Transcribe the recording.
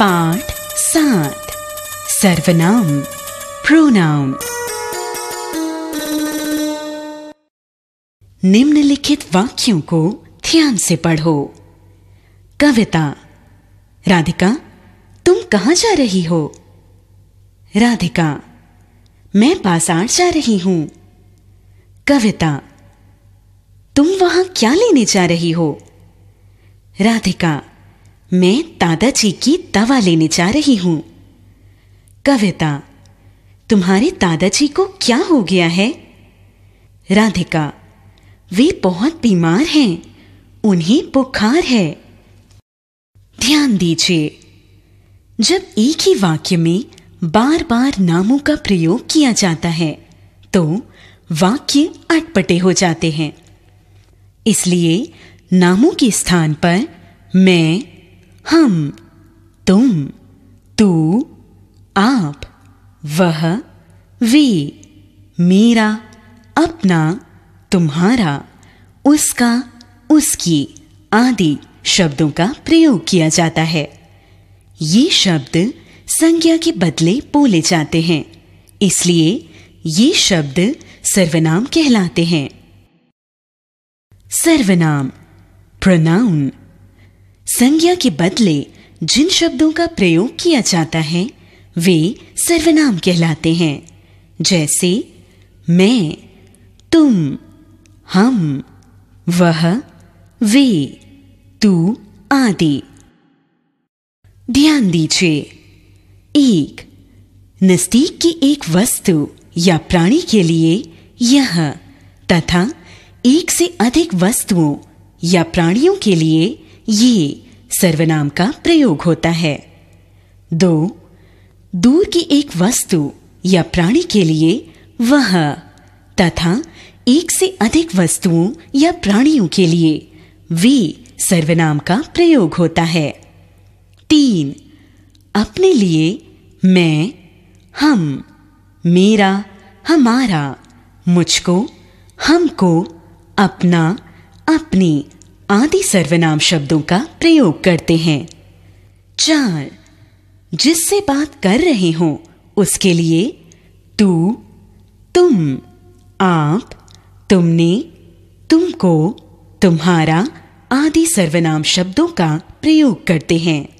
पाठ सात सर्वनाम प्रोनाउन निम्नलिखित वाक्यों को ध्यान से पढ़ो कविता राधिका तुम कहाँ जा रही हो राधिका मैं बाजार जा रही हूं कविता तुम वहां क्या लेने जा रही हो राधिका मैं दादाजी की दवा लेने जा रही हूं कविता तुम्हारे दादाजी को क्या हो गया है राधिका वे बहुत बीमार हैं उन्हें बुखार है ध्यान दीजिए जब एक ही वाक्य में बार बार नामों का प्रयोग किया जाता है तो वाक्य अटपटे हो जाते हैं इसलिए नामों के स्थान पर मैं हम तुम तू आप वह वे मेरा अपना तुम्हारा उसका उसकी आदि शब्दों का प्रयोग किया जाता है ये शब्द संज्ञा के बदले बोले जाते हैं इसलिए ये शब्द सर्वनाम कहलाते हैं सर्वनाम प्रोनाउन संज्ञा के बदले जिन शब्दों का प्रयोग किया जाता है वे सर्वनाम कहलाते हैं जैसे मैं तुम हम वह वे तू आदि ध्यान दीजिए एक नजदीक की एक वस्तु या प्राणी के लिए यह तथा एक से अधिक वस्तुओं या प्राणियों के लिए ये सर्वनाम का प्रयोग होता है दो दूर की एक वस्तु या प्राणी के लिए वह तथा एक से अधिक वस्तुओं या प्राणियों के लिए वे सर्वनाम का प्रयोग होता है तीन अपने लिए मैं हम मेरा हमारा मुझको हमको अपना अपनी आदि सर्वनाम शब्दों का प्रयोग करते हैं चार जिससे बात कर रहे हो उसके लिए तू तुम आप तुमने तुमको तुम्हारा आदि सर्वनाम शब्दों का प्रयोग करते हैं